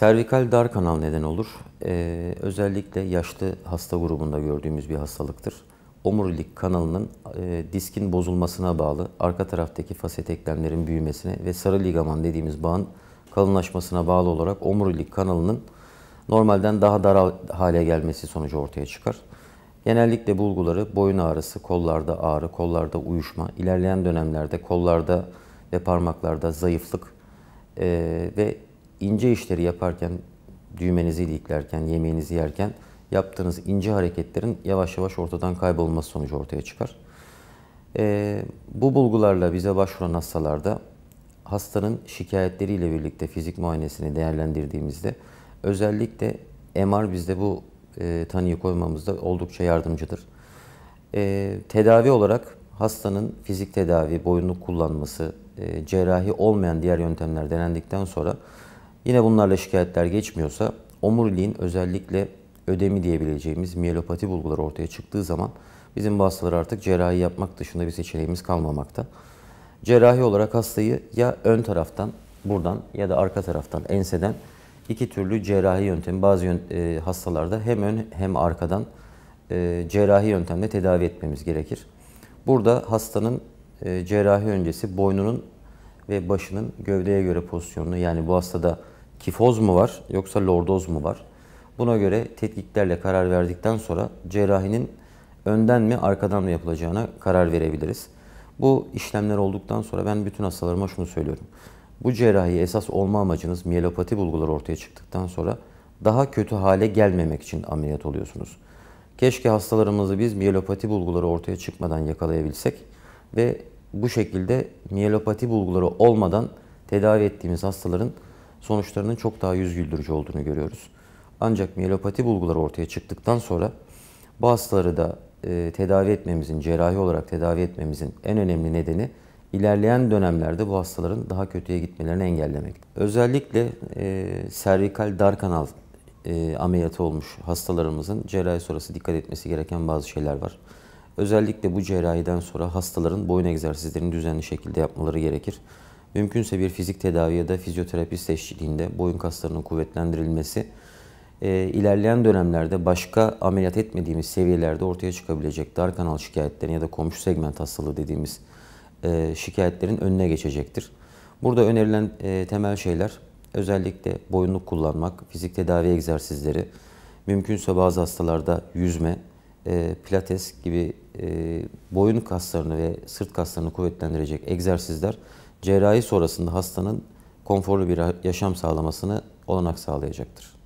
Servikal dar kanal neden olur. Ee, özellikle yaşlı hasta grubunda gördüğümüz bir hastalıktır. Omurilik kanalının e, diskin bozulmasına bağlı arka taraftaki faset eklemlerin büyümesine ve sarı ligaman dediğimiz bağın kalınlaşmasına bağlı olarak omurilik kanalının normalden daha dar hale gelmesi sonucu ortaya çıkar. Genellikle bulguları boyun ağrısı, kollarda ağrı, kollarda uyuşma, ilerleyen dönemlerde kollarda ve parmaklarda zayıflık e, ve ince işleri yaparken, düğmenizi iliklerken, yemeğinizi yerken yaptığınız ince hareketlerin yavaş yavaş ortadan kaybolması sonucu ortaya çıkar. E, bu bulgularla bize başvuran hastalarda hastanın şikayetleriyle birlikte fizik muayenesini değerlendirdiğimizde özellikle MR bizde bu e, tanıyı koymamızda oldukça yardımcıdır. E, tedavi olarak hastanın fizik tedavi, boyunluk kullanması, e, cerrahi olmayan diğer yöntemler denendikten sonra Yine bunlarla şikayetler geçmiyorsa omuriliğin özellikle ödemi diyebileceğimiz miyelopati bulguları ortaya çıktığı zaman bizim bu hastalara artık cerrahi yapmak dışında bir seçeneğimiz kalmamakta. Cerrahi olarak hastayı ya ön taraftan buradan ya da arka taraftan enseden iki türlü cerrahi yöntemi bazı e, hastalarda hem ön hem arkadan e, cerrahi yöntemle tedavi etmemiz gerekir. Burada hastanın e, cerrahi öncesi boynunun ve başının gövdeye göre pozisyonunu yani bu hastada kifoz mu var yoksa lordoz mu var? Buna göre tetkiklerle karar verdikten sonra cerrahinin önden mi arkadan mı yapılacağına karar verebiliriz. Bu işlemler olduktan sonra ben bütün hastalarıma şunu söylüyorum. Bu cerrahi esas olma amacınız miyelopati bulguları ortaya çıktıktan sonra daha kötü hale gelmemek için ameliyat oluyorsunuz. Keşke hastalarımızı biz miyelopati bulguları ortaya çıkmadan yakalayabilsek ve bu şekilde miyelopati bulguları olmadan tedavi ettiğimiz hastaların sonuçlarının çok daha yüz güldürücü olduğunu görüyoruz. Ancak miyelopati bulguları ortaya çıktıktan sonra bu hastaları da e, tedavi etmemizin, cerrahi olarak tedavi etmemizin en önemli nedeni ilerleyen dönemlerde bu hastaların daha kötüye gitmelerini engellemek. Özellikle e, servikal dar kanal e, ameliyatı olmuş hastalarımızın cerrahi sonrası dikkat etmesi gereken bazı şeyler var. Özellikle bu cerrahiden sonra hastaların boyun egzersizlerini düzenli şekilde yapmaları gerekir. Mümkünse bir fizik tedavi ya da fizyoterapi eşliğinde boyun kaslarının kuvvetlendirilmesi e, ilerleyen dönemlerde başka ameliyat etmediğimiz seviyelerde ortaya çıkabilecek dar kanal şikayetlerin ya da komşu segment hastalığı dediğimiz e, şikayetlerin önüne geçecektir. Burada önerilen e, temel şeyler özellikle boyunluk kullanmak, fizik tedavi egzersizleri, mümkünse bazı hastalarda yüzme, e, pilates gibi e, boyun kaslarını ve sırt kaslarını kuvvetlendirecek egzersizler cerrahi sonrasında hastanın konforlu bir yaşam sağlamasını olanak sağlayacaktır.